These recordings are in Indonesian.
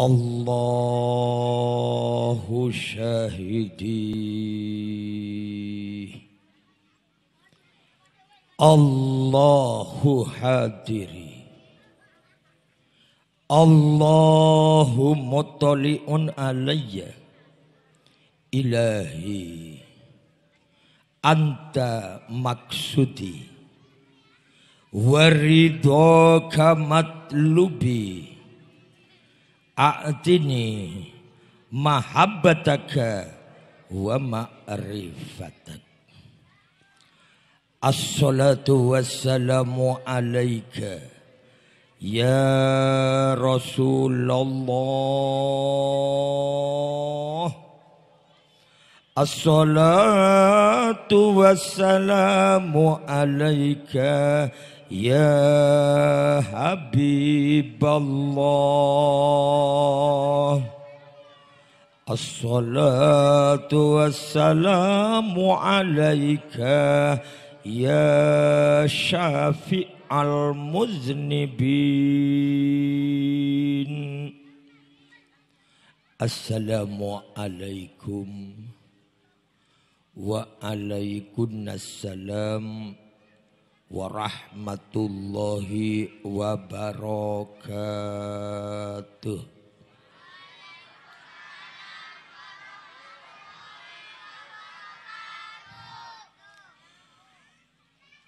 الله شاهدي الله حاضري الله مطلع علي إلهي أنت مقصودي ورضاك مطلوبي A'tini mahabbataka wa ma'rifatak. Assalatu wassalamu alaika ya Rasulullah. Assalatu wassalamu alaika يا حبيب الله الصلاة والسلام عليك يا شافي المذنبين السلام عليكم وعليكم السلام warahmatullahi wabarakatuh.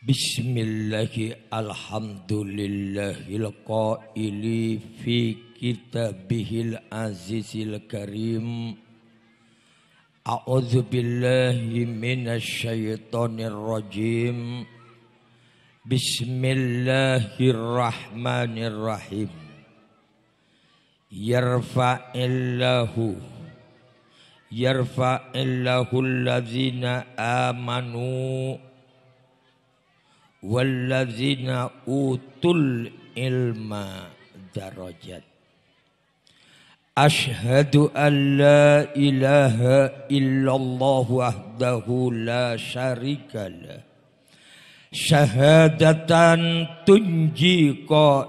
Bismillahi alhamdulillahil qaili fi kitabihil azizil karim A'udzu billahi minasy syaithanir rajim بسم الله الرحمن الرحيم يرفع الله يرفع الله الذين آمنوا والذين أوتوا العلم درجات أشهد أن لا إله إلا الله وحده لا شريك له syahadatan tunji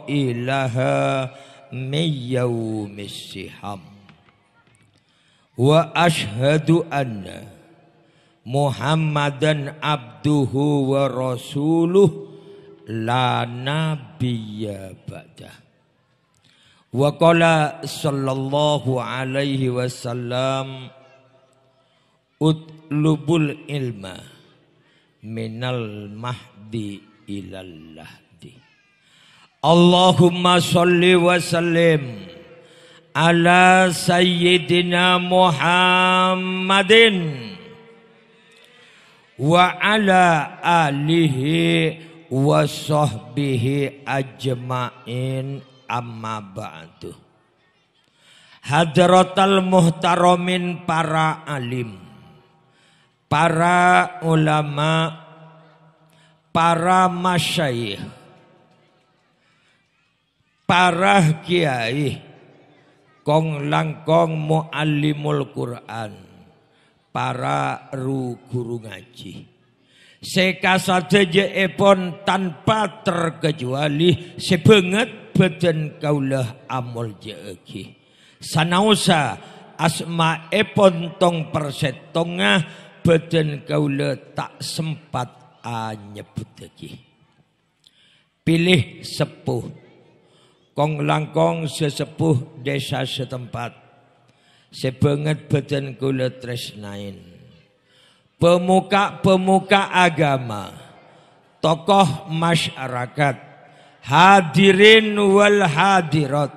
ilaha miyaumis siham wa ashadu anna Muhammadan abduhu wa rasuluh la nabiyya ba'dah wa qala sallallahu alaihi wasallam utlubul ilma minal mahdi ilallah di. Allahumma sholli wa sallim ala sayyidina Muhammadin wa ala alihi wa sahbihi ajma'in amma ba'du Hadratal muhtaromin para alim para ulama, para masyayikh, para kiai, kong langkong muallimul Quran, para ru guru ngaji. Seka sadeje epon tanpa terkecuali sebenget badan kaulah amol jeegi. Sanausa asma epon tong persetongah badan kaula tak sempat nyebut lagi. Pilih sepuh. Kong langkong sesepuh desa setempat. Sebanget badan kaula tresnain. Pemuka-pemuka agama. Tokoh masyarakat. Hadirin wal hadirat.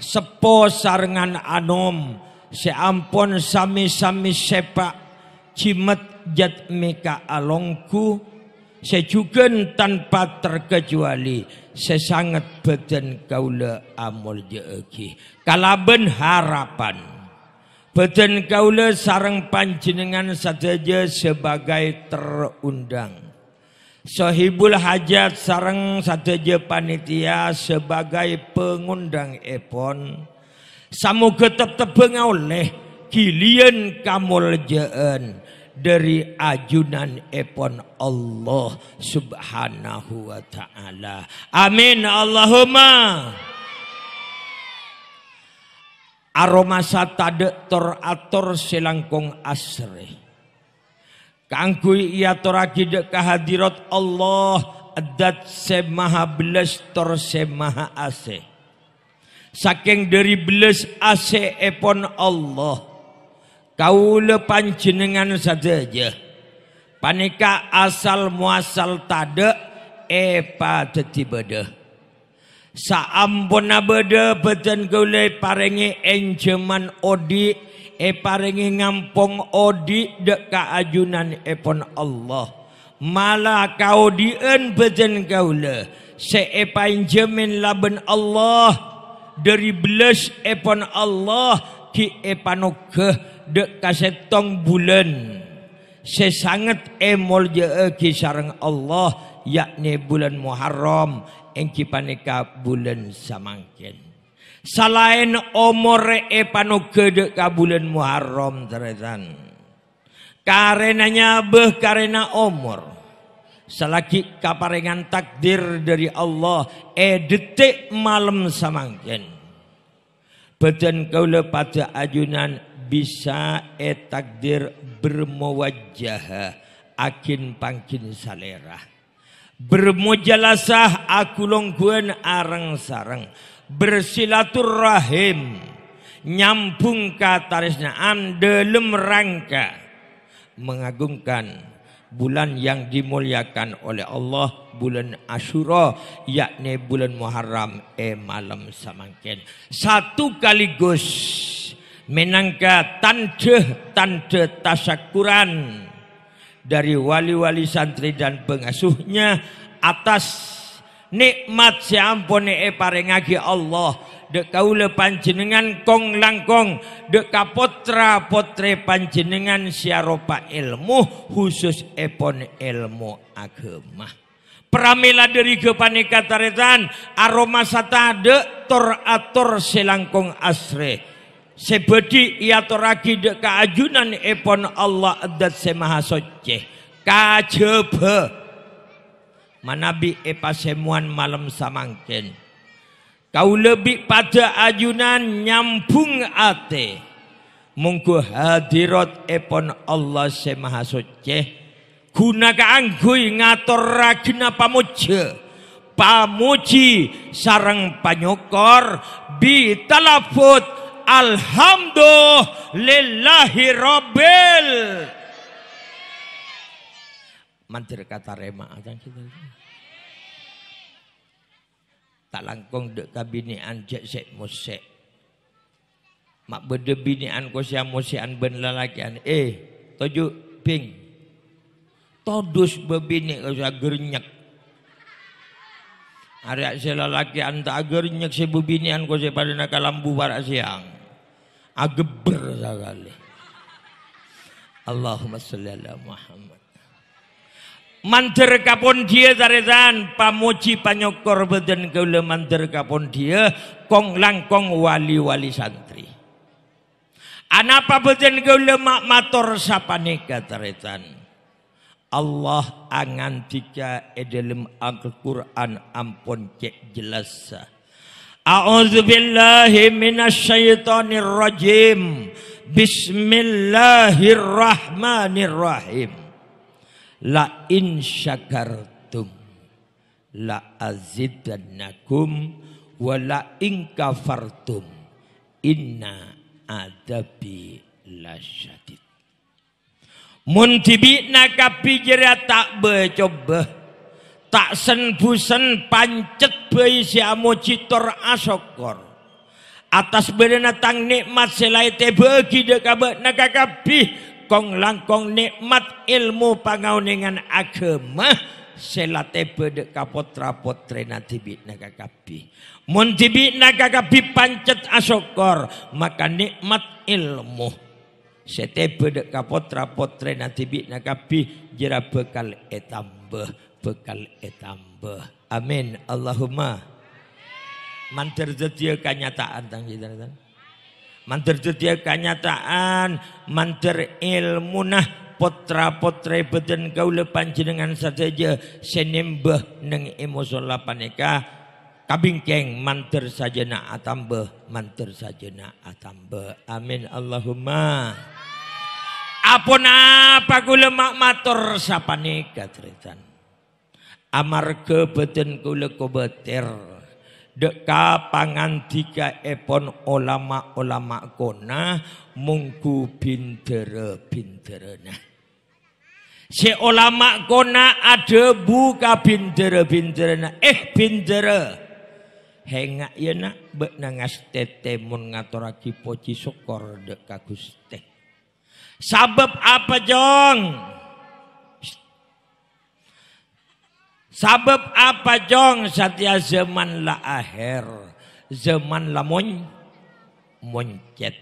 Sepo sarangan anom. Seampun sami-sami sepak cimat jatmika alongku sejugen tanpa terkecuali sesangat beten kaula amul jeegi kalaben harapan beten kaula sarang panjenengan saja sebagai terundang Sohibul hajat sarang saja panitia sebagai pengundang epon tetap tetep oleh kilian kamul jeen dari ajunan epon Allah subhanahu wa ta'ala. Amin Allahumma. Aroma satade teratur selangkong asri. Kangkui ia torakide kehadirat Allah adat semaha belas tor semaha asih saking dari belas ase epon Allah Kau lepan jenengan saja je. Panika asal muasal tade epa teti bede. Saampun abede kau le parengi enjeman odi e parengi ngampong odi dek ka ajunan epon Allah. Malah kau dien kau le se seepa enjemen laben Allah dari belas epon Allah ki epanokeh. dek kasetong bulan sesangat emol jee eh, sarang Allah yakni bulan Muharram engki panika bulan samangkin Selain omor e panu kedek ka bulan Muharram teretan karenanya beh karena omor selagi kaparengan takdir dari Allah e detik malam samangkin beten kaula pada ajunan bisa etakdir bermewajah akin pangkin salera bermujalasah aku longguan arang sarang bersilaturrahim nyampung katarisna andelem rangka mengagungkan bulan yang dimuliakan oleh Allah bulan Ashura yakni bulan Muharram eh malam samangken satu kaligus minangka tanda tanda tasakuran dari wali-wali santri dan pengasuhnya atas nikmat siampone e parengagi Allah dek kaula panjenengan kong langkong dek kapotra potre panjenengan siaropa ilmu khusus epon ilmu agama Pramila dari kepanikan taretan aroma satade tor ator selangkong asre sebedi ia toragi de ajunan epon Allah adat semaha soce kajebe manabi epa semuan malam samangken kau lebih pada ajunan nyambung ate mungku hadirat epon Allah semaha soce guna kaanggui ngator ragina pamuja pamuji sarang panyokor bitalafut Alhamdulillahi Rabbil Mantir kata rema akan kita gitu. Tak langkong dek kabinian jek sek musek Mak beda binian ko siang musian ben an Eh tuju ping Todus bebini ko gernyek Arek selalaki anta agar nyek bubinian ko sepada nak lambu barak siang. Ageber sekali. Allahumma salli ala Muhammad. Mandir kapon dia sarezan pamuji panyokor beden kula mandir kapon dia kong langkong wali-wali santri. Anapa beden kula mak matur sapaneka sarezan. Allah angantika edalem Al-Quran ampun cek jelas. A'udzu billahi minasyaitonir rajim. Bismillahirrahmanirrahim. La in syakartum la azidannakum wa la in kafartum inna adabi lasyadid muntibi naka pikirnya tak becoba tak sen busen pancet bayi siamu citor asokor atas berenatang nikmat selai tebe kida kabe kapi kong langkong nikmat ilmu pangauningan agama selate bede kapotra potre tibi naga kapi mun tibi kapi pancet asokor maka nikmat ilmu Setebe dek kapotra potra nanti tibik na kapi jera bekal etambah bekal etambah. Amin. Allahumma. Man tersetia kenyataan tang kita Man tersetia kenyataan, man terilmunah potra potre kau kaula dengan saja senembah neng emosola panika kabingkeng manter sajana atamba manter sajana atambe amin Allahumma apa apa kula mak matur sapanika critan. Amarga beten kula kobeter dek kapangandika epon ulama-ulama kona munggu bindere binderena. Si ulama kona ada buka bindere binderena. Eh bindere. Hengak ya nak bek nangas tete mun poci sokor dek kagusteh. Sabab apa jong? Sabab apa jong satya zaman la akhir. Zaman la mon moncet.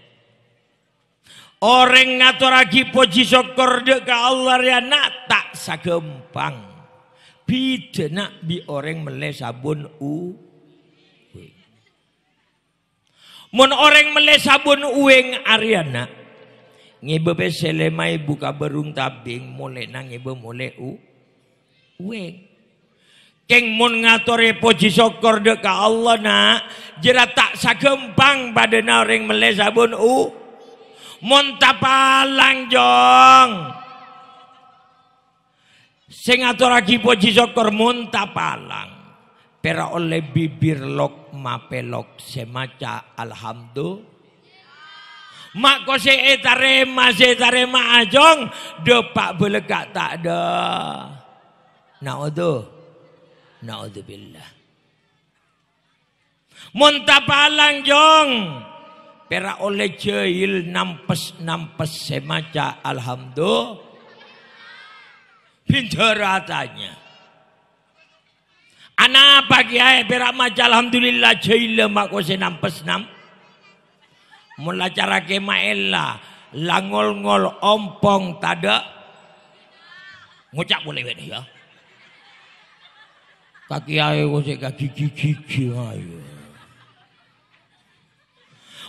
Orang ngaturagi puji syukur dek ke Allah ya nak tak sagempang. Bidena bi orang meleh sabun u Mun orang meleh sabun ueng Ariana Ngeba pe selemai buka berung tabing mulai nang ngeba mulai u. Wek. Keng mun ngatore poji syukur deka Allah nak. Jera tak sakempang pada naring meleh sabun u. Mun tapalang jong. Sing aturaki puji syukur mun tapalang. Pera oleh bibir lok lok semaca alhamdulillah. Mak ko si etarema, si etarema ajong. Depak berlekat tak ada. Na'udhu. Na'udhu billah. Muntapalang jong. Pera oleh jahil nampes-nampes semaca. Alhamdulillah. Pinjaratanya. Anak pagi ayah berak maca alhamdulillah jahil mak ko si nampes-nampes. Mula cara kemaela langol-ngol ompong tada ngucap boleh ini ya. Kaki ayo sik kaki gigi ayo.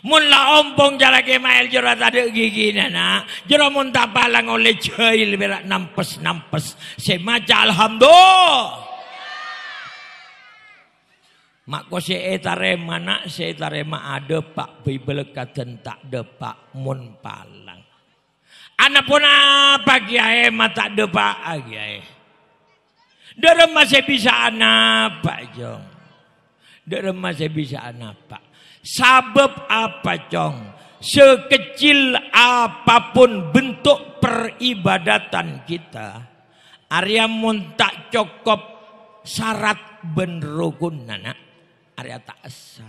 Mula ompong cara kemael jero tadi gigi nana. Jero muntah tapalang oleh jahil berak nampes nampes. Semaca alhamdulillah. Mako seetare eh mana saya eh ma ada pak Bible kaden tak ada pak mun palang. Anak pun apa kiai ma tak ada pak kiai. Derem masih bisa anak pak jong. Derem masih bisa anak pak. Sabab apa cong? Sekecil apapun bentuk peribadatan kita. Arya mun tak cukup syarat anak karya asa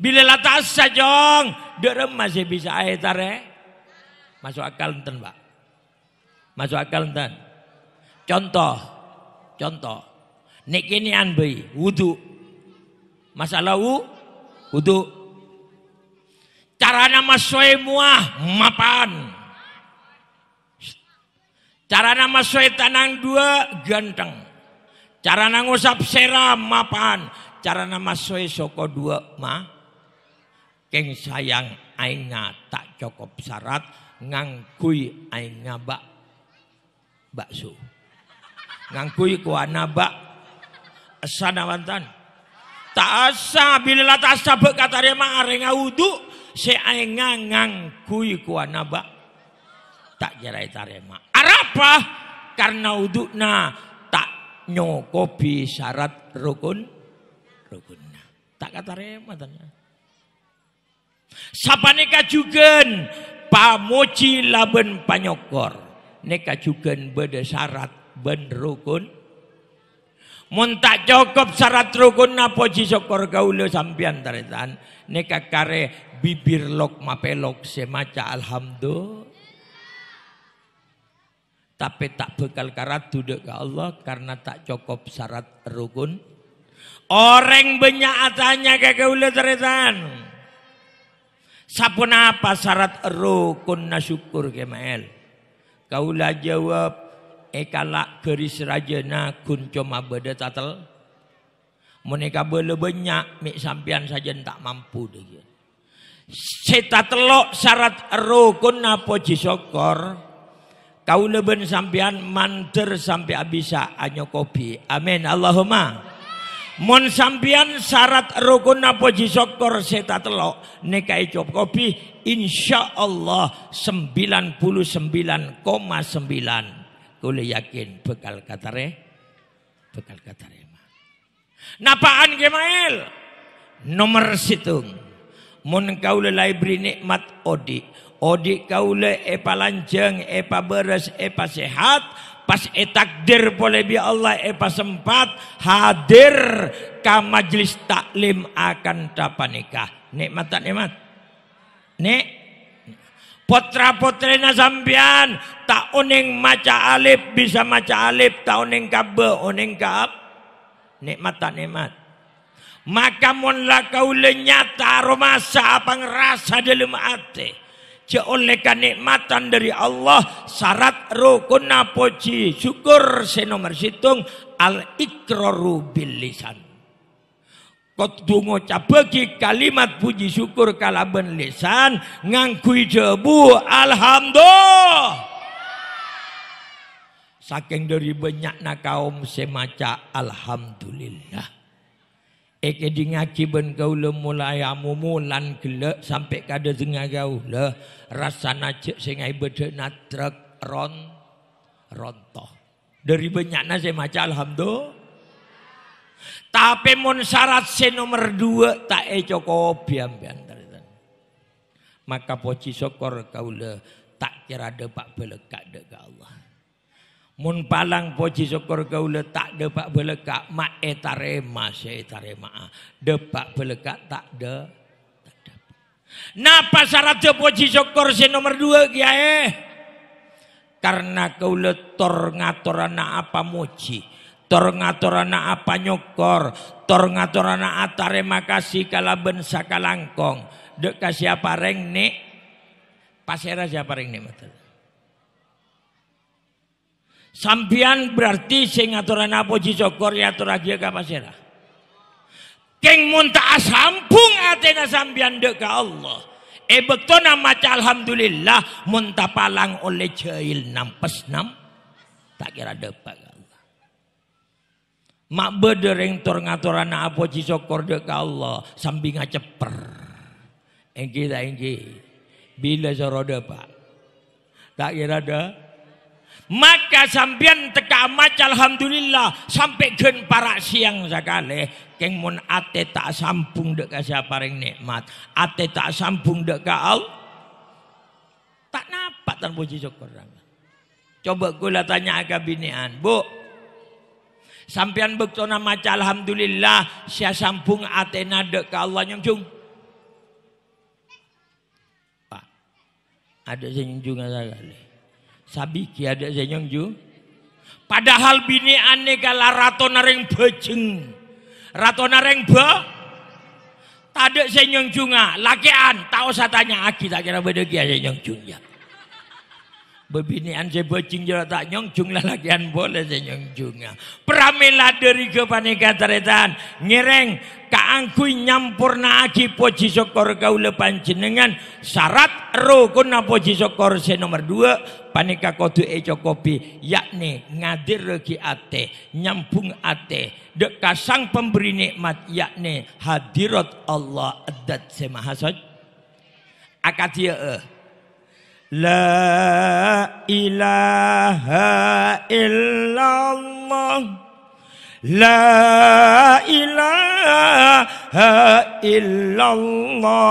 Bila la ta'asa jong, derem masih bisa ae tare. Eh? Masuk akal enten, Pak. Masuk akal enten. Contoh, contoh. Nek kini anbei wudu. Masalah wu, wudu. Carana masoi muah mapan. Carana masoi tanang dua ganteng. Cara nangusap seram mapan. Cara nama soe soko dua ma. Keng sayang ainga tak cukup syarat. Ngangkui aing ngabak bakso. Ngangkui kuana bak. Sanawantan. Tak asa bila lata asa kata dia mah areng wudu se aing ngangkui kuana bak. Tak jerai tarema. Arapa karena udukna nyokobi syarat rukun rukun. Tak kata rematannya. Sapa nikah jugen pamoci laben panyokor. Nikah jugen beda syarat ben rukun. Mun tak cukup syarat rukun napa jisokor gaulo sambian taritan Nikah kare bibir lok mapelok semaca alhamdulillah tapi tak bekal karat duduk ke Allah karena tak cukup syarat rukun. Orang banyak tanya ke kaula teresan. Sapun apa syarat rukun nasyukur kemael? Kaulah jawab ekala keris rajana kun cuma beda tatal. Mereka boleh banyak mik sampian saja tak mampu deh. Seta telok syarat rukun apa jisokor? Kau leben sampean manter sampai abisa anyo kopi. Amin. Allahumma. Mon sampean syarat rukun apa jisokor seta telok nekai cop kopi insya Allah 99,9 kule yakin bekal katare bekal katare napaan gemail nomor situng mon kau lelai beri nikmat odik. Odik kaule epa lanceng, epa beres, epa sehat. Pas etakdir boleh bi Allah epa sempat hadir ke majlis taklim akan dapat nikah. Nikmat tak nikmat? nik potra potrena sambian tak oning maca alif bisa maca alif tak oning kabe oning kab nikmat tak nikmat maka monla kau lenyata romasa apa ngerasa dalam hati olehkan nikmatan dari Allah syarat rukun napoji syukur senomor situng al ikroru bilisan kot dungo cabegi kalimat puji syukur kalaben lisan ngangkui jebu alhamdulillah saking dari banyak na kaum semaca alhamdulillah Eka di ngaji ben kaula mulai amumu lan gelek sampai kada dengar kaula rasa cek sing ai bedhe natrek ron rontoh. Dari banyaknya saya maca alhamdulillah. Tapi mun syarat si nomor dua tak e cukup biam-biam. Maka poci sokor kaula tak kira ada pak belekak dek Allah. Mun palang poci syukur kaula tak depak belekak mak etarema eh setarema. Ah. Depak belekak tak de tak de. Napa syaratnya poci syukur si nomor dua kiai? Eh? Karena kaula tor ngatur apa muci, Tor ngatur apa nyokor. Tor ngatur atarema kasih kalaban sakalangkong. Dek kasih apa reng nek? Pasera siapa reng nek betul? Sampian berarti sing aturan apa jisokor ya aturagia ya, lah. Keng munta asampung atena sampian deka Allah. E eh, bektona maca alhamdulillah muntah palang oleh jahil nampes nam. Tak kira depan Mak bedereng tor ngaturan apa jisokor deka Allah. Samping ngaceper. Engki tak engki. Bila soroda pak. Tak kira deh maka sampean teka maca alhamdulillah sampai gen para siang sekali keng mun ate tak sambung dek siapa paring nikmat ate tak sambung dek kau tak napa tan puji syukur coba kula tanya agak binian bu sampean bektona maca alhamdulillah sia sambung atena dek ke Allah nyunjung pak ada senyung juga sekali Sabiki ada zenyong ju padahal bini ane gala rato nareng bejeng rato nareng be tade senyong junga lakian tak usah tanya aki tak kira beda kia ada zenyong jungnya bebinian saya bejeng jera tak nyong jung lah lakian boleh zenyong junga pramila dari kepaneka teretan ngereng kaangkui nyampurnaki puji syukur kaula panjenengan syarat rukun puji syukur se nomor dua panika kodu eco kopi yakni ngadir regi ate nyambung ate dekasang pemberi nikmat yakni hadirat Allah adat semaha soj akadia ya, eh. La ilaha illallah La ilaha ilaha illallah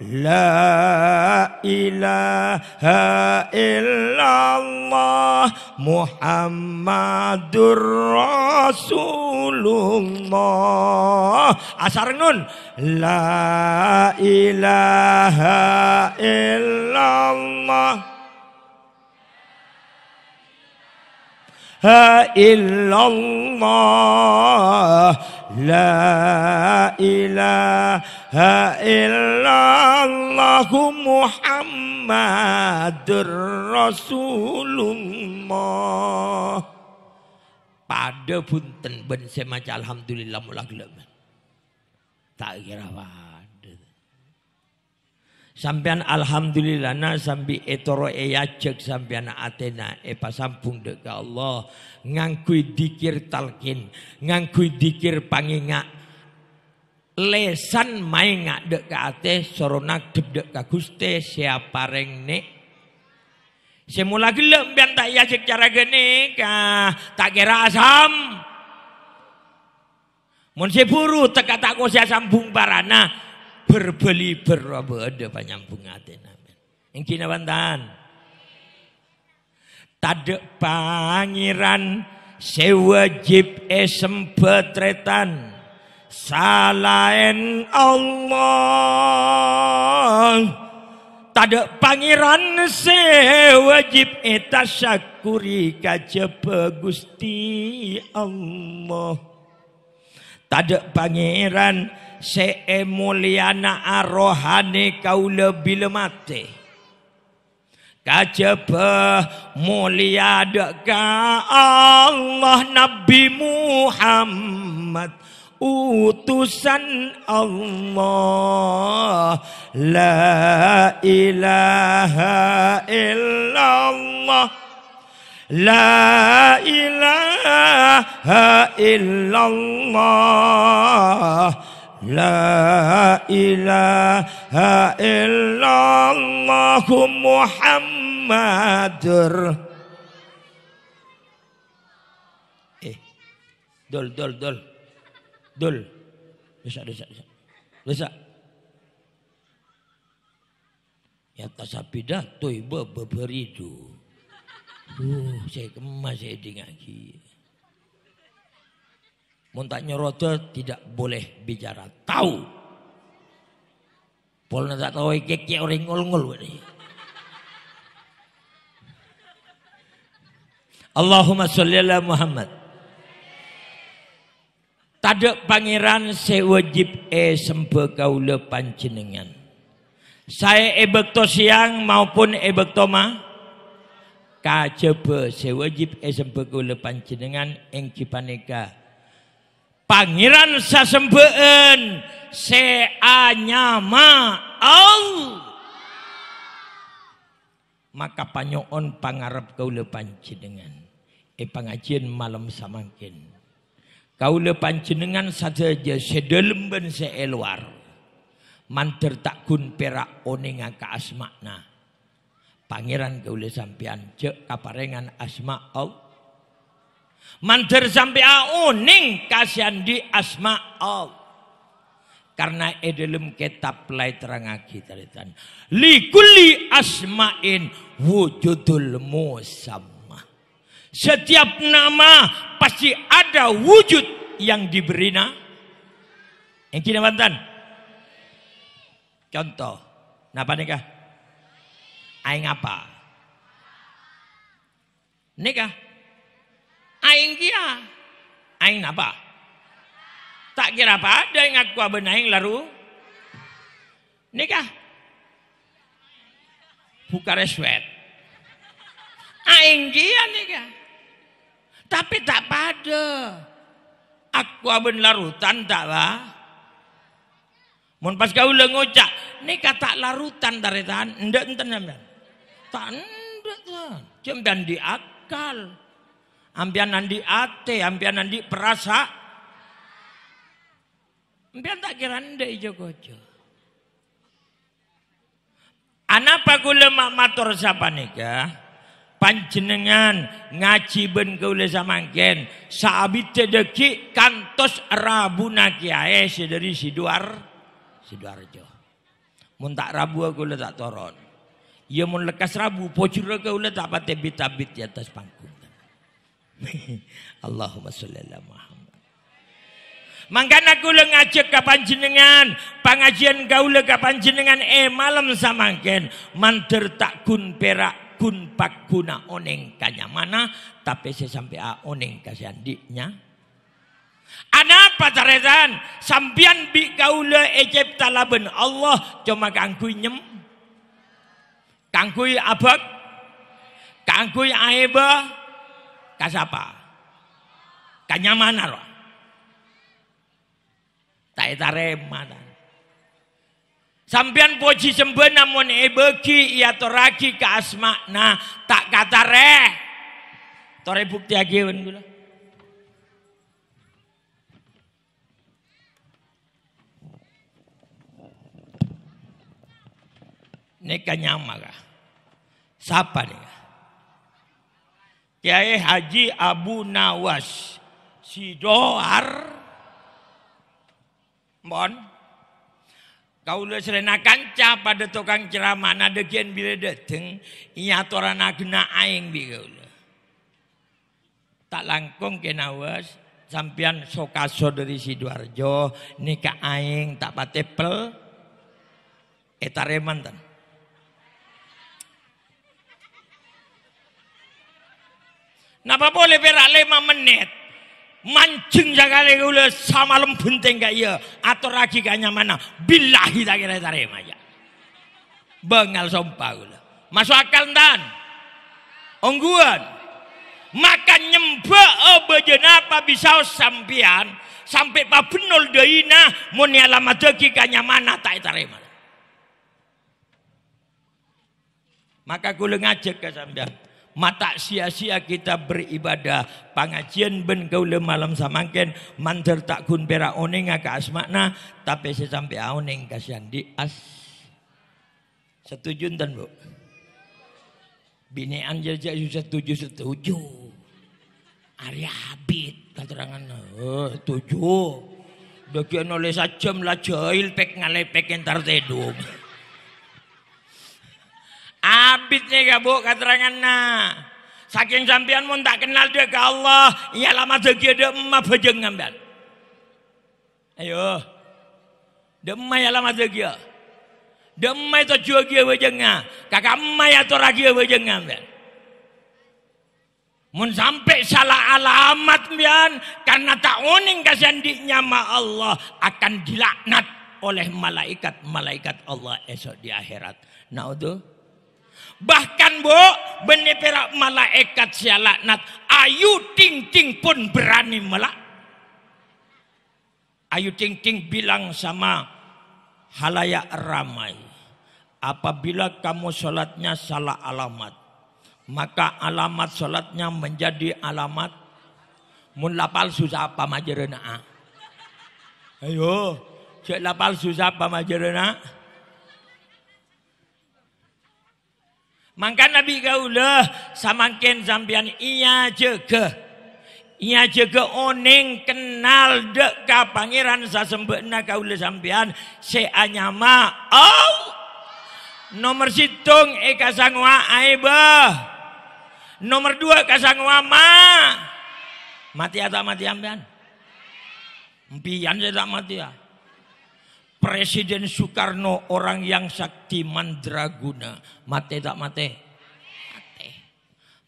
La ilaha illallah Muhammadur Rasulullah Asar nun La ilaha illallah إلا الله la إله إلا الله Rasulullah. pada punten ben semaca alhamdulillah mulak tak kira pak Sampian alhamdulillah na sambi etoro e yajek sampian atena e pasampung dek Allah ngangkui dikir talkin ngangkui dikir panginga, lesan maingak dek ate sorona dek dek kaguste siapa reng ne Semula gelem biar tak yajek cara gene ka tak kira asam. Mun buru teka tak kosya sambung barana berbeli berapa ada penyambung hati amin. Yang kini bantahan. Tadek pangeran sewajib esem betretan. Salain Allah. Tadek pangeran sewajib etasyakuri kajaba gusti Allah. Tadek pangeran se arohane kaula bila mati kajaba mulia ka Allah Nabi Muhammad utusan Allah la ilaha illallah La ilaha illallah La ilaha illallah Muhammadur Eh dol. dul dul Dul Desak desak desak Desak Ya ibu toiba beberidu Uh, saya kemas saya dengar Muntak roto tidak boleh bicara. Tahu. Polna tak tahu keke orang ngol-ngol. Allahumma sholli ala Muhammad. Tadek pangeran sewajib e sempe kaula panjenengan. Saya e bekto siang maupun e bekto ma. Kajebe sewajib e sempe kaula panjenengan ing kipaneka Pangeran sasembeun seanyama Allah. Maka panyoon pangarap kaula panjenengan. E eh, pengajian malam samangkin. Kaula panjenengan saja sedelemben seeluar. Manter tak kun perak ke ka asmakna. Pangeran kaula sampean cek kaparengan asma Allah Mandir sampai auning kasihan di asma Allah. Karena edelum kitab lay terangaki taritan. Likuli asmain wujudul musamma. Setiap nama pasti ada wujud yang diberi na. Yang kini bantan. Contoh. Napa nikah? Aing apa? Nikah aing kia. Aing apa? Tak kira apa ada yang aku aben aing laru. Nikah. Buka reswet. Aing kia nikah. Tapi tak pada. Aku aben larutan tak lah. Mun pas kau lengocak, nikah tak larutan dari tahan, ndak enten sampean. Tak ndak tuh. di akal. Ampian nandi ate, ampian nandi perasa. Ampian tak kira anda ijo gojo. Anapa kule mak matur nika, Panjenengan ngaji ben kula samangken saabit deki kantos rabuna kiai si siduar siduarjo. Mun Muntak rabu kula tak toron. Ya mun lekas rabu pojur kula tak pate bit di atas pangku. Allahumma sholli ala Muhammad. Mangkana le ngajak kapan panjenengan, pangajian le ka panjenengan eh malam samangken mandir tak kun perak kun pak guna oneng mana? tapi saya sampai a ah, oneng andiknya Ana pacaretan sampian bi le ejep talaben Allah cuma kangku nyem kangku abak kangku aibah kasapa. Kanyamanan loh. Tak mana? Sampian poji semben namun ebeki eh ia toraki ke nah tak kata re. Tore bukti ageun gula. Nek nyama kah? Siapa nih? Kiai Haji Abu Nawas Sidoar Mon Kaula serenakan kanca pada tukang ceramah nah dekian bila dateng Inyatoran agna aing bi kaula Tak langkung ke Nawas Sampian sokaso dari Sidoarjo Nikah aing tak patepel Etareman tan Napa boleh perak lima menit? Mancing jaga gula sama lempenteng gak iya atau raki gak mana billahi tak kira tarima aja. Bengal sompah gula. Masuk akal dan ongguan. Maka nyembah oh, obejena apa bisa sampian sampai pak benul deina muni alamat ya deki mana tak tarima. Maka kula ngajak ke sampean mata sia-sia kita beribadah pengajian ben gaule malam samangken manter tak kun pera oning ka asmakna tapi sampai aoning kasihan di as setuju dan bu binean jajak setuju setuju Arya habit keterangan oh, eh, tujuh Dokian oleh sajam lah jahil pek ngalepek entar tedung. Abidnya gak bu katerangan nah. Saking sampean mau tak kenal dia ke Allah. Ya lama segi dia emak bejeng ngambil. Ayo. Dia emak ya lama segi ya. Dia itu jua dia bejeng Kakak emak ya itu ragi bejeng ngambil. Mun sampai salah alamat mian karena tak uning kasihan dinyama Allah akan dilaknat oleh malaikat-malaikat Allah esok di akhirat. Nah itu Bahkan bu, benepera malaikat sialaknat. Ayu ting ting pun berani melak. Ayu ting ting bilang sama halayak ramai. Apabila kamu sholatnya salah alamat. Maka alamat sholatnya menjadi alamat. Mun lapal susah apa majerena. Ah? Ayo, cek lapal susah apa majerena. Maka Nabi gaulah Ken sampean iya jaga. Iya jaga oning kenal dek ka pangeran sasembena kaulah sampean se anyama. Oh. Nomor situng eka sangwa aiba. Nomor dua kasangwa ma. Mati atau ya mati sampean? Mpian saya tak mati ya. Presiden Soekarno orang yang sakti mandraguna. Mate tak mate? Mate.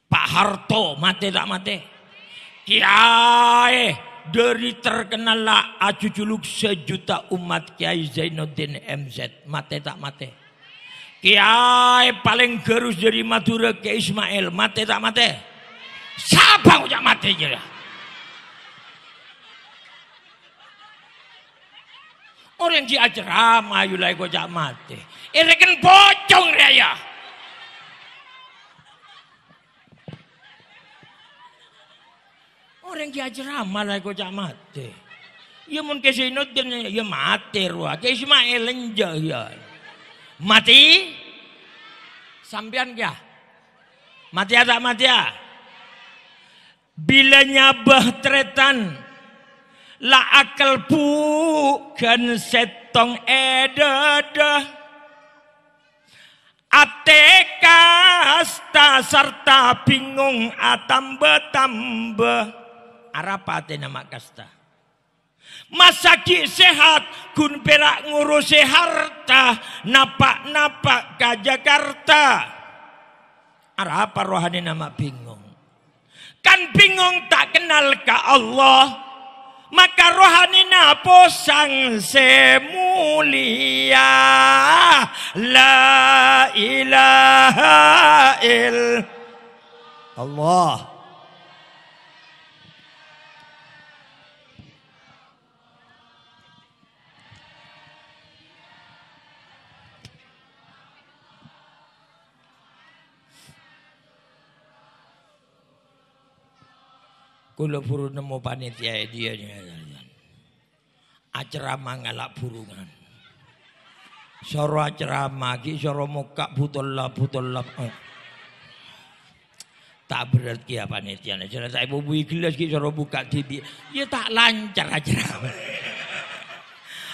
Pak Harto mate tak mate? Kiai dari terkenallah acuculuk sejuta umat Kiai Zainuddin MZ. Mate tak mate? Kiai paling gerus dari Madura ke Ismail. Mate tak mate? Siapa ucap mate jadi? Orang di ajrama yulai gojak mati. Ini kan bocong raya. Orang di ajrama lai gojak mati. Ya mun kesinot dan ya, ya mati ruah. Kesima elenja ya. Mati. Sampian ya. Mati atau ya, mati ya. Bila nyabah tretan La akal bukan setong ededah kasta serta bingung atambe-tambah Arapate nama kasta Masaki sehat kun perak ngurusi harta Napak-napak ke Jakarta Arapa rohani nama bingung Kan bingung tak kenal ke Allah maka rohani napa sang semulia la ilaha il Allah Kula buru nemu panitia dia ya Acerama ngalak burungan. Soro acerama ki soro muka butol lap butol lap. Oh. Eh. Tak berarti ya panitia. Jadi saya mau bui gelas ki soro buka titik. Ya tak lancar acerama.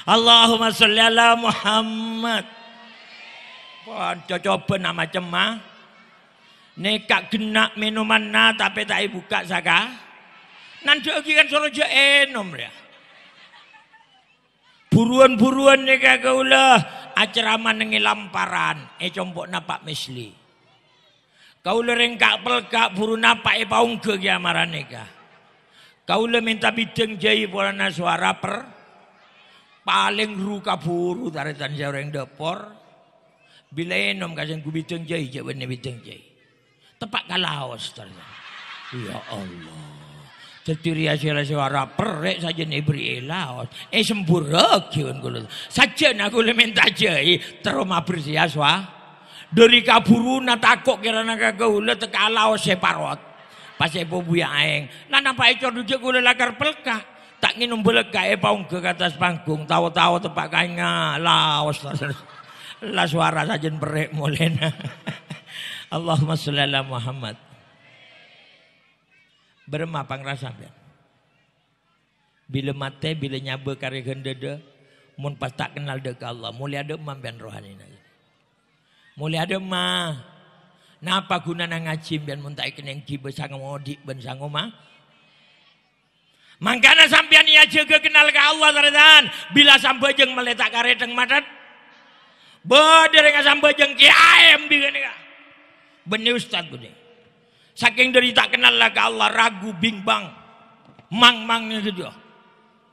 Allahumma sholli ala Muhammad. Padha coba nama macam mah. Nekak genak minuman na tapi tak buka saka. Nanti lagi kan solo je enom ya. Buruan-buruan nih kaula acerama nengi lamparan eh compok napak misli. Kau lereng kak pelkak buru napak eh paung ke giamaran nika. Kau le minta bideng jai polana suara per paling ruka buru taritan jaring depor. Bila enom kasing ku bideng jai jawabnya bideng jai. Tepak kalaos ternyata. Ya Allah. Dadi rias-rias ora perik sajen ibri laos. Eh semburek kiun kula. Sajen aku le aja, teroma bersias wa. Dari kaburuna takok kira kagula teka laos separot. Ya, Pas ibu buya aeng. Nah nampak ecor dujuk gule lakar pelka, tak nginum belekae ya, paung ke atas panggung tahu-tahu tepak kainnya laos lah suara sajen perik mulena Allahumma sholli Muhammad berema pangrasa ben. Bila mate, bila nyaba kari gendede, mun pas tak kenal dek Allah, mulia ada emam ben rohani na. Mulia ada ma. Napa guna nang ngaji ben mun tak kena kibe sango ben Mangkana sampean ia juga kenal ke Allah saretan. Bila sambajeng meletak kareteng madat. Bode dengan sambejeng kiaem bikin ni. Benih ustad kuning. Saking dari tak kenal lah ke Allah, ragu, bimbang. Mang-mangnya usul dia.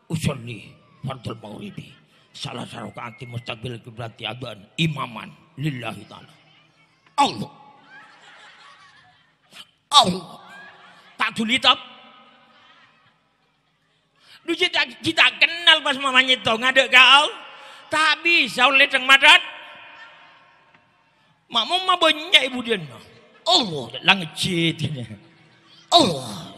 Usolli, fardul maghribi. Salah sarakaati mustaqbil kiblati adan imaman lillahi ta'ala. Allah. Allah. Tak dulitap. top, kita, kita kenal pas mamanya itu ngada kau. Tak bisa oleh teng madat. Makmum mah banyak ibu dia. Allah lang ini, Allah.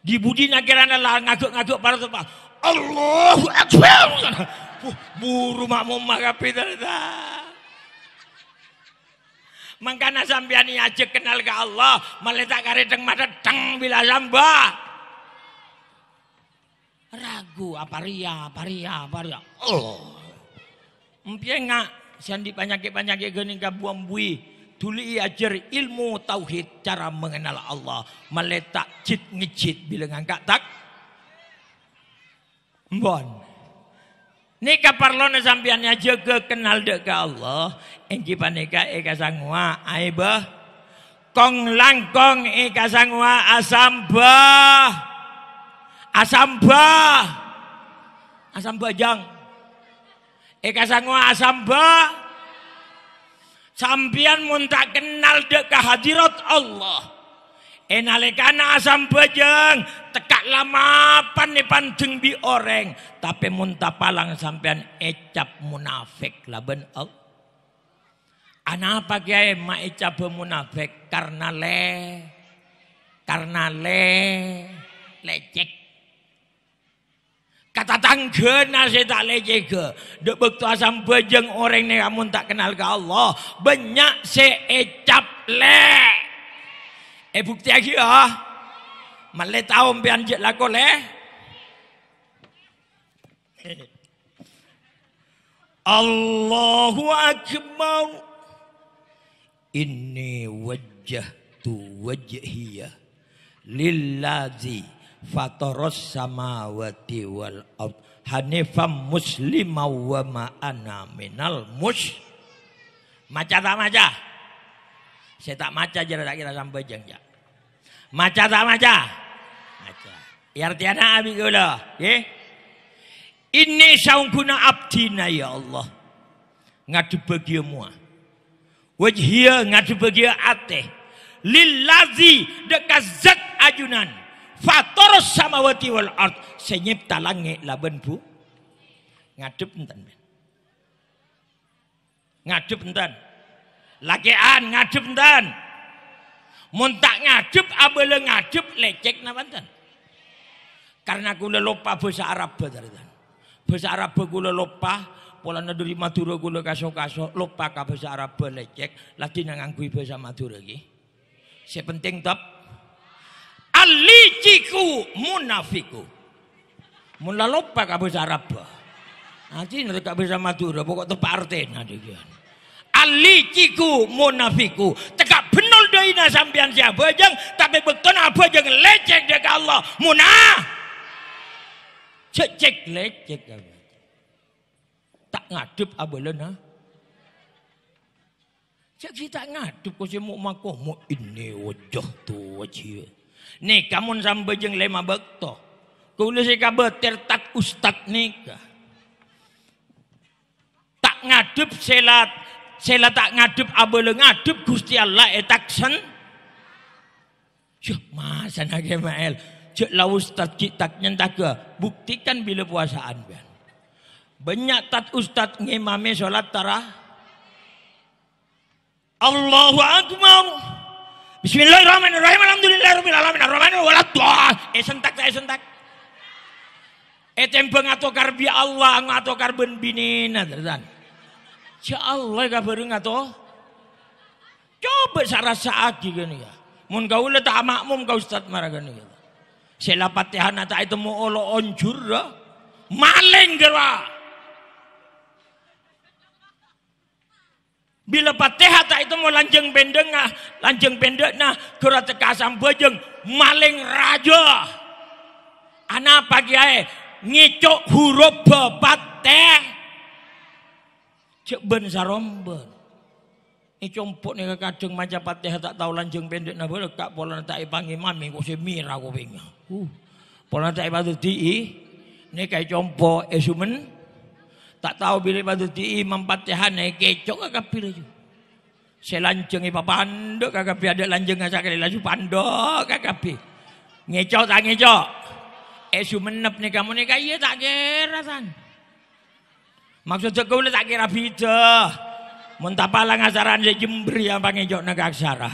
Dibudi nagerana lah ngaguk-ngaguk para tempat. Allahu Akbar. Buru makmum makapi dah. Mangkana sampean aja kenal ke Allah, meletak kareteng mata teng bila samba. Ragu apa ria, apa ria, apa ria. Allah. Empie ngak sian dipanyake-panyake geuning ka buang bui. Tuli ajar ilmu tauhid cara mengenal Allah. Meletak jid ngejid bila ngangkat tak. bon Ni kaparlone sampean aja ke kenal dek ke Allah. Engki panika eka sangua aibah. Kong langkong eka sangua asamba asamba Asam bajang. Eka sangua asamba Sampian mun tak kenal dek kehadirat Allah Enalekana asam bejeng tekak lama panipan jeng bi orang. tapi mun palang sampian ecap munafik laben Allah oh. Anak apa kiai ma ecap munafik karena le karena le lecek Kata tangga, saya tak leceh ke. Dek bektu asam bejeng orang ni kamu tak kenal ke Allah. Banyak seecap le. Eh bukti lagi ah. Ya. Malah tahu pian je lah le. Allahu Akbar. Inni wajah hiya lillazi fatoros sama wati wal out hanifam muslima wa ma'ana minal mus maca tak maca saya tak maca jadi tak kira sampai jeng ya maca tak maca maca ya artiana abi gula ye ini saungkuna abdina ya Allah ngadu bagi semua wajhia ngadu bagi ate lillazi dekat zat ajunan fatoros sama wal ard sing nyipta langit bu ngadep enten ngadep enten lakean ngadep enten muntak ngadep abele ngadep lecek napanten karena gula lupa bahasa Arab kan bahasa Arab gula lupa pola nederi Madura kula kaso-kaso lupa ka bahasa Arab lecek lagi nang nganggo bahasa Madura iki sing penting top maliciku munafiku. mula lupa kabeh Arab. Nanti nek kabeh Madura pokok tepak arti nanti aliciku munafiku tegak benul doina sampean siapa aja, tapi beton aja lecek dek Allah munah cecek lecek tak ngadep abalena cek si tak ngadep. kau si mau makoh mau ini wajah tu wajib Nih kamu sampai jeng lema bekto. Kulo si kabeter tak ustad nikah. Tak ngadep selat selat tak ngadep abele ngadep Gusti Allah etaksen. Eh, Syuh masa nage mael. Cek laus tak kitak nyentaga. Buktikan bila puasaan ben. Banyak tat ustad ngemame sholat tarah. Allahu Akbar. Bismillahirrahmanirrahim. Alhamdulillahirabbil alamin. Arrahmanir walad Eh sentak saya sentak. Eh tembang atau karbi Allah atau karben binina terzan. Ya Allah kabarin atau coba sarasa aki gini ya. Mun kau letak makmum kau ustad marah gini ya. Selapat tehana tak itu mau olo onjur ya. Maling gerak. Bila pateh tak itu mau lanjeng pendengah, lanjeng nah kura tekasam bejeng, maling raja. Anak pagi ae ngicok huruf bebat teh. Cek ben saromben. Ni compok ni kadang macam pateh tak tahu lanjeng pendek nah boleh kak pola tak ipangi mami ko semira ko pinga. Uh. Pola tak ipatu di ni kayak compok esumen eh, Tak tahu bila batu ti imam patihan naik eh, kecok kakak pilih Saya lanceng ipa pandok kagak pilih ada lanceng ngacak kali laju pandok kagak pilih. Ngecok tak ngecok. Eh sumenep nih kamu nih kaya tak kira san. Maksudnya kau tak kira Muntah pala ngasaran dia jembri yang panggil jok naga aksara.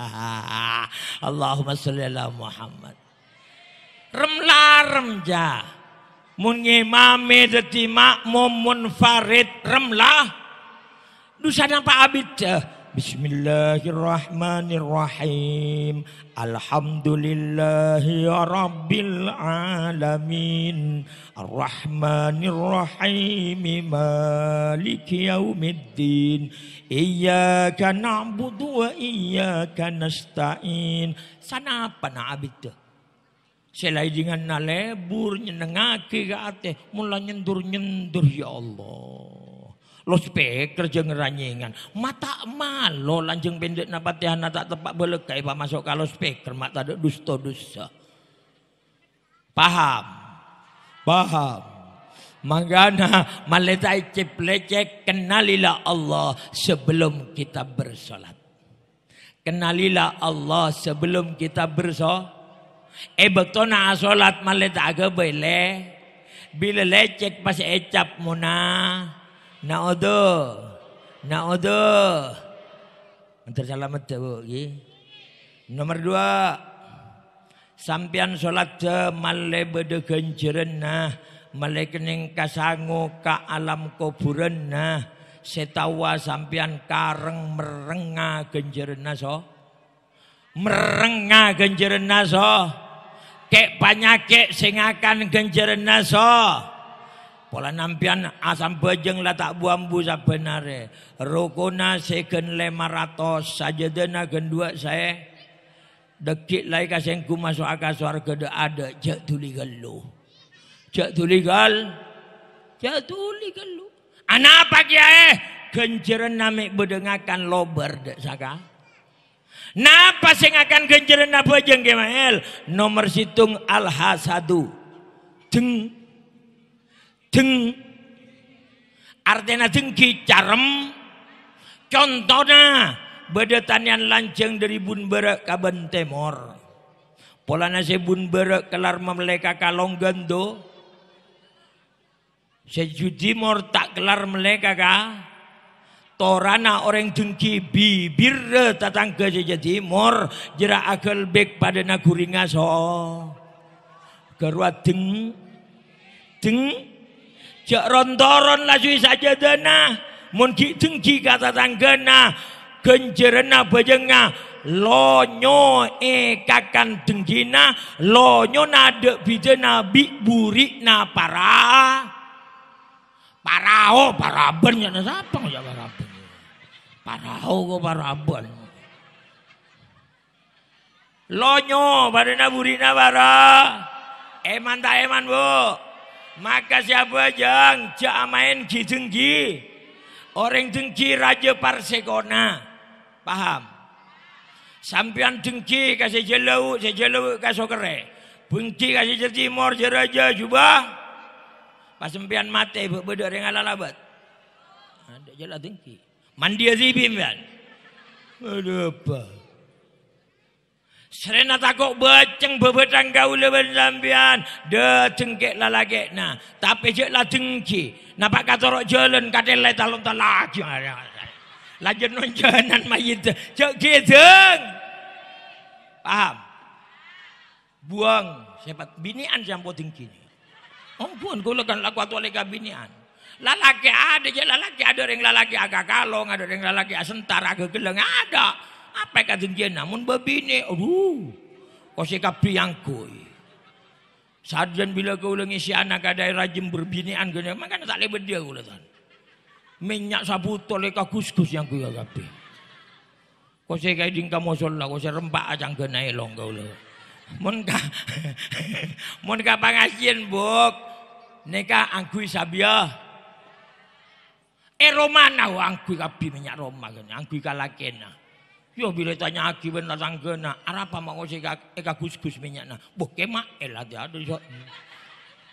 Allahumma salli ala Muhammad. Remlar remja mun ngimame dadi makmum remlah dusana Pak Abid Bismillahirrahmanirrahim Alhamdulillahi Rabbil Alamin Ar-Rahmanirrahim Maliki Yawmiddin Iyaka na'budu wa iyaka nasta'in Sana apa na'abid dengan na lebur nyenengake ka ate mulai nyendur-nyendur ya Allah. Lo speaker jeng ranyengan. Mata malo lanjeng pendek na patihana tak tepak belekai pak masuk kalau speaker mata ada dusto dusta Paham? Paham? Mangana maletai ceplecek kenalilah Allah sebelum kita bersolat. Kenalilah Allah sebelum kita bersolat. એ ભક્તોના na asolat મળે તો bele, bila lecek pas ecap ચેક na na ચાપ મુના Menteri salamat ના odo antar selamat nomor dua sampean de male bede genjeren nah male kening kasangu ka alam kuburan na. setawa sampean kareng merenga genjeren nah, so merenga genjeren nah, so kek penyakit sing akan genjerna so pola nampian asam bejeng lah tak buang bu sebenarnya rukuna segen lima ratus saja dena gendua saya dekit lagi kasih ku masuk akal suara gede ada jak tuli gelu jak tuli gal jak tuli gelu anak apa kiai genjeran namik berdengarkan lober dek saka. Napa sing akan genjeren apa jeng Gemael Nomor situng al hasadu. Deng. Deng. Artinya dengki carem. Contohnya. Bedetanian lanceng dari bun berak kaban temor. Pola nasi bun berak kelar memeleka kalong gendo. Sejudi mor tak kelar meleka kah? torana orang dengki bibir eh, tatangga saja timur jera akal bek pada nakuringa so gerwa deng deng jak rontoron langsung saja dana mungkin dengki kata tanggana genjerena bajenga lonyo ekakan denggina lonyo nade bijena bi buri na para parao paraben oh, ya sapa ya paraben Paraho oh, ko parabol. Lonyo badana burina bara. Eman tak eman bu. Maka siapa jang jak main ki dengki. Orang dengki raja parsekona. Paham? Sampian dengki kasih jelau, sejelau kasih kere. Bengki kasih jetimor jeraja jubah. Pas sampian mati berbeda dengan lalabat. Ada jelah dengki. Mandi aja bimbang. Aduh apa? Serena takut beceng bebetang kau leban sambian. De cengkek lah nah. lagi Tapi je lah cengki. Nampak kata rok jalan kata lah talon talak. Lajen nonjanan mayit. Cek gedeng. Paham? Buang. Sebab binian siapa tingki ni. Oh pun lakukan laku oleh leka binian. Lalaki ada je lalaki ada yang lalaki agak kalong, ada yang lalaki asentar agak geleng ada. Apa yang kata dia namun babi ini, aduh, kau sikap Saat Sarjan bila kau ulangi si anak ada rajin berbinian gini, makanya tak lebat dia kau lihat? Minyak sapu toleka kuskus yang kau agapi. Kau sih kaya dingka musola, kau sih rempah acang genai long kau lihat. Mun ka, mun pangasian buk, neka angkui sabiah. Eromana, eh, romana wa oh, angkui kabi minyak roma kena, angkui kalakena. Yo bila tanya aki benar sanggena, arapa mau si eka eh, gus gus minyak na, boh kemak elah eh, dia ada so.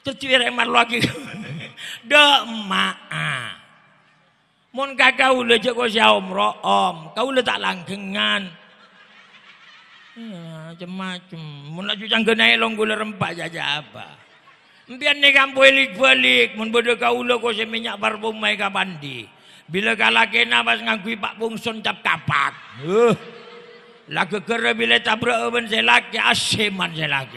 Tercibir emar lagi, demaa. Mun kakak udah jago si om, kau udah tak langgengan. Ya, macam-macam. Mun laju canggena elong gula rempah jaja apa. Mbian ni kan balik-balik. Mun bodoh kaula ko se minyak parfum mai ka pandi. Bila kalah kena pas ngangkui pak pungsun cap kapak. Uh. Lah kekere bila tabrak ben selak ya aseman selak.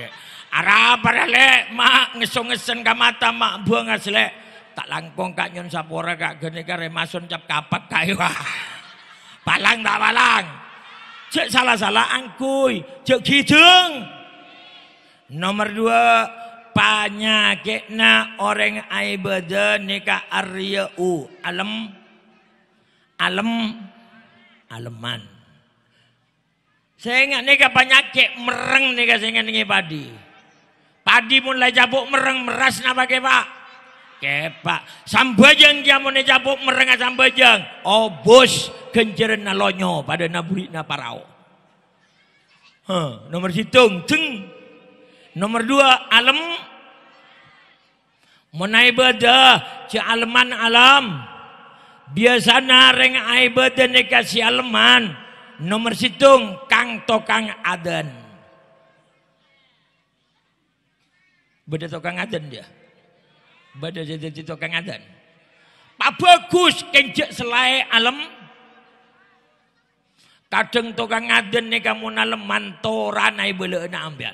Arah para le mak ngesong ngesen ka mata mak buang aslek. Tak langkong kak nyun sapora kak gene ka cap kapak kayu. Palang tak palang. Cek salah-salah angkui, cek hidung. Nomor dua, panyakitna orang ai nikah Arya aryau alam alam aleman. Saya ingat banyak kek mereng nikah saya ingat nika padi. Padi mulai jabuk mereng meras napa kepak Kepak. Sambajang dia mulai jabuk mereng sambajang. Obos oh, kenjeran nalonyo pada naburi naparau. Huh, nomor hitung, ceng. Nomor dua, alam Menaibada ci aleman alam. Biasana reng aibada nikah si aleman. Nomor situng kang tokang aden. Beda tokang aden dia. Beda jadi tokang aden. Pak bagus kencet selai alam Kadang kang aden ni kamu naleman torana ibu leuna ambian.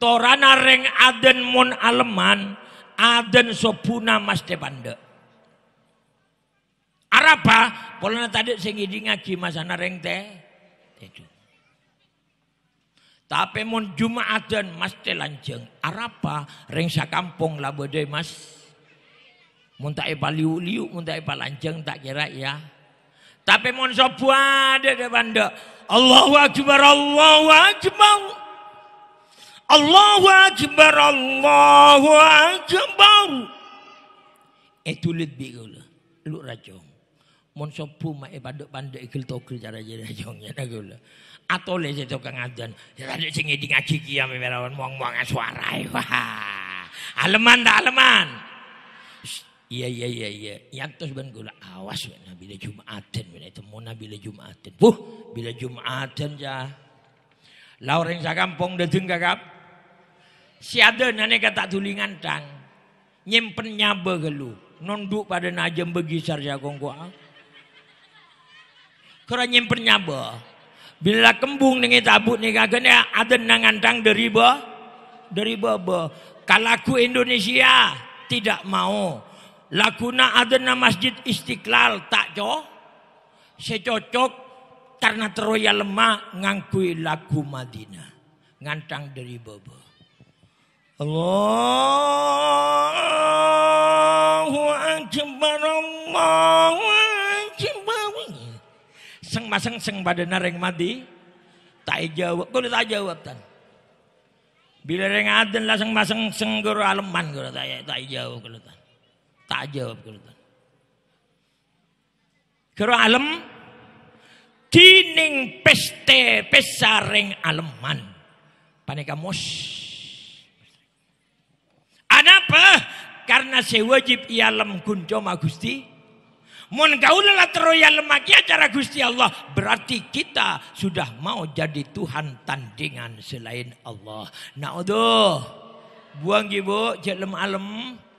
Torana reng aden mun aleman Aden sopuna mas tebande, Arapa, polana tadi segidi ngaji masana rengte. Itu. Tapi mun aden mas te lanjeng. Arapa rengsa kampung lah bodai mas. Mun tak epa liu-liu, mun tak epa lanjeng tak kira ya. Tapi mun sopuade de banda. Allahu Akbar, Allahu Akbar. Allahu Akbar, Allahu Akbar. Itu lit biru Lu rajong. Mun sopu mak ibadat pandai ikil tokil cara jadi rajong. Ya gula. Atau le saya tukang adan. Ya ada sing ngedi ngaji kia ya, memerawan muang-muang suara. ya Aleman dah aleman. Iya iya iya iya. Yang terus ben gula awas ben nabi le Jumatan ben itu mau nabi le Jumatan. Buh, bila Jumatan ja. Laureng sakampung dejeng kakap siada nane kata tulingan tang nyimpen nyaba gelu nunduk pada najem begi sarja kongko ah. kera nyimpen nyaba bila kembung nengi tabut nih kagaknya ada nangantang dari ba dari baba kalaku Indonesia tidak mau lakuna ada nama masjid istiqlal tak jo secocok karena teroya lemah ngangkui lagu Madinah ngantang dari bebe Allahu akbar Allahu akbar Seng maseng seng pada nareng mati Tak jawab, kau tak jawab tan Bila reng aden lah seng maseng seng guru aleman kau tak ya, tak jawab kau tak. Tak jawab kau tan Guru alem Dining peste pesaring aleman Panika mos Kenapa? Karena sewajib ia lem kunco magusti. Gusti. Mun kaulah teroya lemaknya cara Gusti Allah. Berarti kita sudah mau jadi Tuhan tandingan selain Allah. Nah udah. Buang ibu, jelem lem alem.